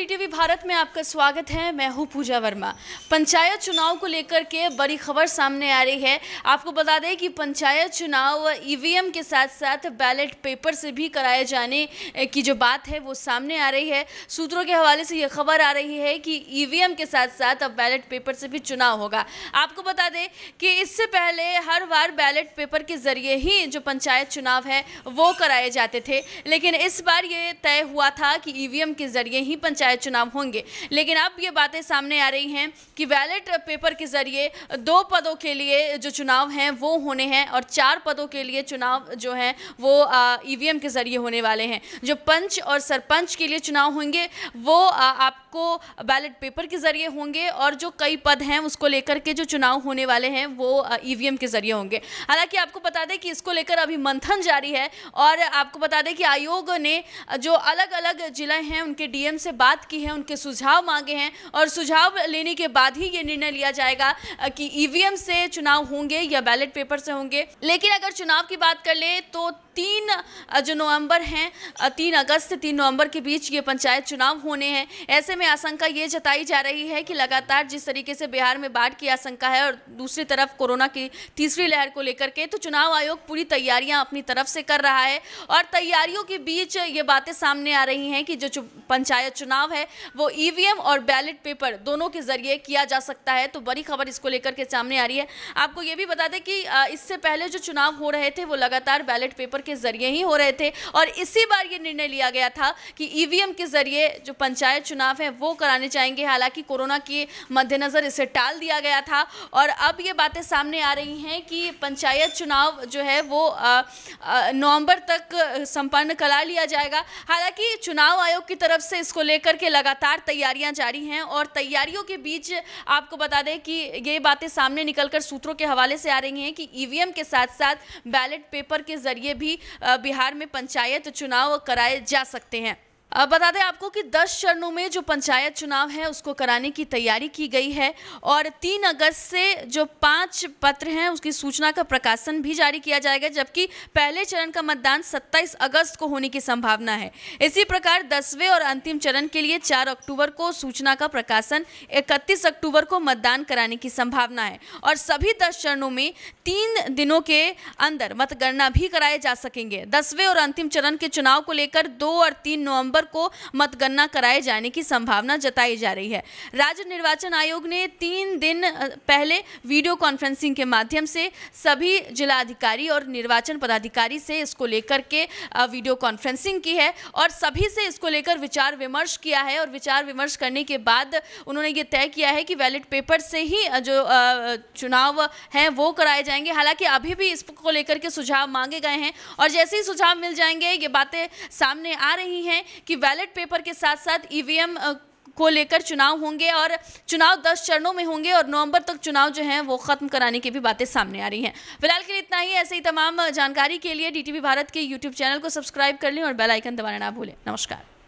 ETV Bharat में आपका स्वागत है मैं हूं पूजा वर्मा पंचायत चुनाव को लेकर के बड़ी खबर सामने आ रही है आपको बता दें कि पंचायत चुनाव ईवीएम के साथ साथ बैलेट पेपर से भी कराए जाने की जो बात है वो सामने आ रही है सूत्रों के हवाले से ये खबर आ रही है कि ईवीएम के साथ साथ अब बैलेट पेपर से भी चुनाव होगा आपको बता दें कि इससे पहले हर बार बैलेट पेपर के ज़रिए ही जो पंचायत चुनाव है वो कराए जाते थे लेकिन इस बार ये तय हुआ था कि ई के ज़रिए ही पंचायत पंचायत चुनाव होंगे लेकिन अब ये बातें सामने आ रही हैं कि बैलेट पेपर के जरिए दो पदों के लिए जो चुनाव हैं वो होने हैं और चार पदों के लिए चुनाव जो हैं वो ई e के ज़रिए होने वाले हैं जो पंच और सरपंच के लिए चुनाव होंगे वो आ, आपको बैलेट पेपर के ज़रिए होंगे और जो कई पद हैं उसको लेकर के जो चुनाव होने वाले हैं वो ई e के ज़रिए होंगे हालांकि आपको बता दें कि इसको लेकर अभी मंथन जारी है और आपको बता दें कि आयोग ने जो अलग अलग ज़िले हैं उनके डीएम से बात बात की है उनके सुझाव मांगे हैं और सुझाव लेने के बाद ही ये निर्णय लिया जाएगा कि ईवीएम से चुनाव होंगे या बैलेट पेपर से होंगे लेकिन अगर चुनाव की बात कर ले तो तीन जो नवंबर हैं तीन अगस्त से तीन नवंबर के बीच ये पंचायत चुनाव होने हैं ऐसे में आशंका ये जताई जा रही है कि लगातार जिस तरीके से बिहार में बाढ़ की आशंका है और दूसरी तरफ कोरोना की तीसरी लहर को लेकर के तो चुनाव आयोग पूरी तैयारियां अपनी तरफ से कर रहा है और तैयारियों के बीच ये बातें सामने आ रही हैं कि जो पंचायत चुनाव है वो ई और बैलेट पेपर दोनों के जरिए किया जा सकता है तो बड़ी खबर इसको लेकर के सामने आ रही है आपको ये भी बता दें कि इससे पहले जो चुनाव हो रहे थे वो लगातार बैलेट पेपर पेपर के जरिए ही हो रहे थे और इसी बार ये निर्णय लिया गया था कि ईवीएम e के जरिए जो पंचायत चुनाव है वो कराने चाहेंगे हालांकि कोरोना के मद्देनज़र इसे टाल दिया गया था और अब ये बातें सामने आ रही हैं कि पंचायत चुनाव जो है वो नवंबर तक संपन्न करा लिया जाएगा हालांकि चुनाव आयोग की तरफ से इसको लेकर के लगातार तैयारियां जारी हैं और तैयारियों के बीच आपको बता दें कि ये बातें सामने निकलकर सूत्रों के हवाले से आ रही हैं कि ईवीएम e के साथ साथ बैलेट पेपर के जरिए भी ही बिहार में पंचायत चुनाव कराए जा सकते हैं अब बता दें आपको कि 10 चरणों में जो पंचायत चुनाव है उसको कराने की तैयारी की गई है और 3 अगस्त से जो पांच पत्र हैं उसकी सूचना का प्रकाशन भी जारी किया जाएगा जबकि पहले चरण का मतदान 27 अगस्त को होने की संभावना है इसी प्रकार 10वें और अंतिम चरण के लिए 4 अक्टूबर को सूचना का प्रकाशन 31 अक्टूबर को मतदान कराने की संभावना है और सभी दस चरणों में तीन दिनों के अंदर मतगणना भी कराए जा सकेंगे दसवें और अंतिम चरण के चुनाव को लेकर दो और तीन नवम्बर नवंबर को मतगणना कराए जाने की संभावना जताई जा रही है राज्य निर्वाचन आयोग ने तीन दिन पहले वीडियो कॉन्फ्रेंसिंग के माध्यम से सभी जिलाधिकारी और निर्वाचन पदाधिकारी से इसको लेकर के वीडियो कॉन्फ्रेंसिंग की है और सभी से इसको लेकर विचार विमर्श किया है और विचार विमर्श करने के बाद उन्होंने ये तय किया है कि वैलिड पेपर से ही जो चुनाव हैं वो कराए जाएंगे हालांकि अभी भी इसको लेकर के सुझाव मांगे गए हैं और जैसे ही सुझाव मिल जाएंगे ये बातें सामने आ रही हैं कि बैलेट पेपर के साथ साथ ईवीएम को लेकर चुनाव होंगे और चुनाव दस चरणों में होंगे और नवंबर तक चुनाव जो हैं वो ख़त्म कराने की भी बातें सामने आ रही हैं फिलहाल के लिए इतना ही ऐसे ही तमाम जानकारी के लिए डीटीवी भारत के यूट्यूब चैनल को सब्सक्राइब कर लें और बेल आइकन दबाना ना भूलें नमस्कार